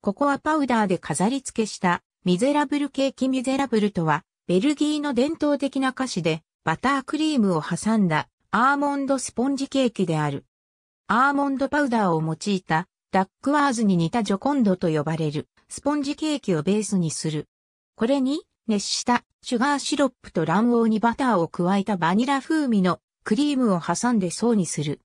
ココアパウダーで飾り付けしたミゼラブルケーキミゼラブルとは、ベルギーの伝統的な菓子で、バタークリームを挟んだアーモンドスポンジケーキである。アーモンドパウダーを用いたダックワーズに似たジョコンドと呼ばれるスポンジケーキをベースにする。これに熱したシュガーシロップと卵黄にバターを加えたバニラ風味のクリームを挟んで層にする。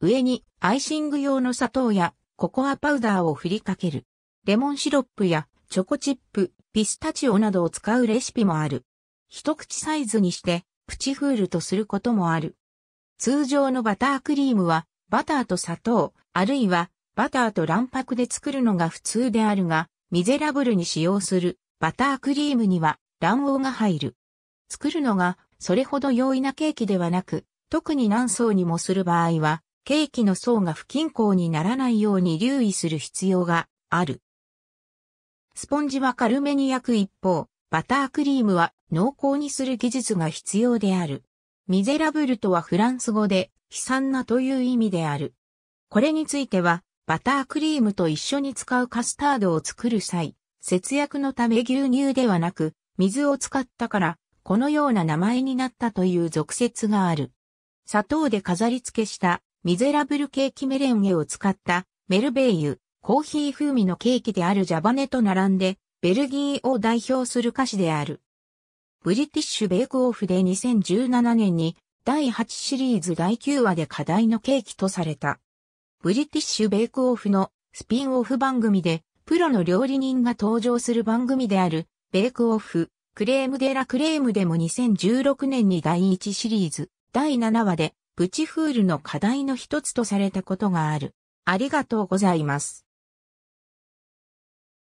上にアイシング用の砂糖やココアパウダーを振りかける。レモンシロップやチョコチップ、ピスタチオなどを使うレシピもある。一口サイズにしてプチフールとすることもある。通常のバタークリームはバターと砂糖、あるいはバターと卵白で作るのが普通であるが、ミゼラブルに使用するバタークリームには卵黄が入る。作るのがそれほど容易なケーキではなく、特に何層にもする場合は、ケーキの層が不均衡にならないように留意する必要がある。スポンジは軽めに焼く一方、バタークリームは濃厚にする技術が必要である。ミゼラブルとはフランス語で悲惨なという意味である。これについては、バタークリームと一緒に使うカスタードを作る際、節約のため牛乳ではなく、水を使ったから、このような名前になったという俗説がある。砂糖で飾り付けしたミゼラブルケーキメレンゲを使ったメルベイユ、コーヒー風味のケーキであるジャバネと並んで、ベルギーを代表する菓子である。ブリティッシュベイクオフで2017年に第8シリーズ第9話で課題のケーキとされた。ブリティッシュベイクオフのスピンオフ番組で、プロの料理人が登場する番組である、ベイクオフ、クレームデラクレームでも2016年に第1シリーズ、第7話で、プチフールの課題の一つとされたことがある。ありがとうございます。